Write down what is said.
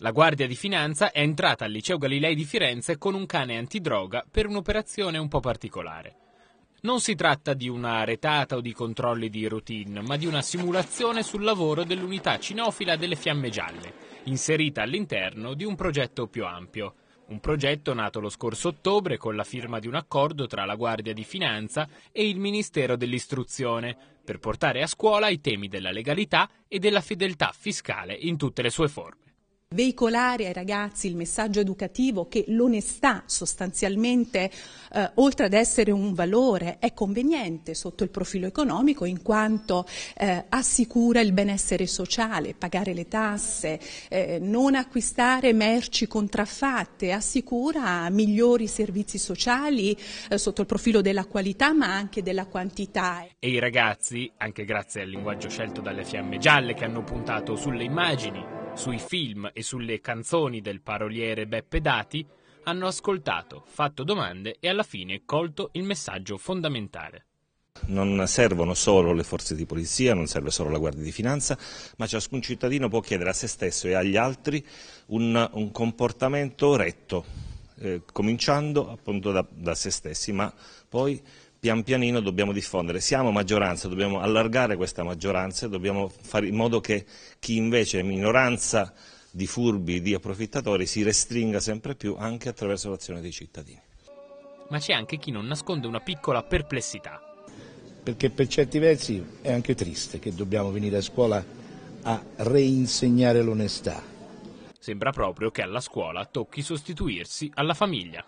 La Guardia di Finanza è entrata al Liceo Galilei di Firenze con un cane antidroga per un'operazione un po' particolare. Non si tratta di una retata o di controlli di routine, ma di una simulazione sul lavoro dell'unità cinofila delle Fiamme Gialle, inserita all'interno di un progetto più ampio. Un progetto nato lo scorso ottobre con la firma di un accordo tra la Guardia di Finanza e il Ministero dell'Istruzione, per portare a scuola i temi della legalità e della fedeltà fiscale in tutte le sue forme veicolare ai ragazzi il messaggio educativo che l'onestà sostanzialmente, eh, oltre ad essere un valore, è conveniente sotto il profilo economico in quanto eh, assicura il benessere sociale, pagare le tasse, eh, non acquistare merci contraffatte, assicura migliori servizi sociali eh, sotto il profilo della qualità ma anche della quantità. E i ragazzi, anche grazie al linguaggio scelto dalle fiamme gialle che hanno puntato sulle immagini, sui film e sulle canzoni del paroliere Beppe Dati, hanno ascoltato, fatto domande e alla fine colto il messaggio fondamentale. Non servono solo le forze di polizia, non serve solo la Guardia di Finanza, ma ciascun cittadino può chiedere a se stesso e agli altri un, un comportamento retto, eh, cominciando appunto da, da se stessi, ma poi pian pianino dobbiamo diffondere. Siamo maggioranza, dobbiamo allargare questa maggioranza e dobbiamo fare in modo che chi invece è minoranza di furbi, di approfittatori, si restringa sempre più anche attraverso l'azione dei cittadini. Ma c'è anche chi non nasconde una piccola perplessità. Perché per certi versi è anche triste che dobbiamo venire a scuola a reinsegnare l'onestà. Sembra proprio che alla scuola tocchi sostituirsi alla famiglia.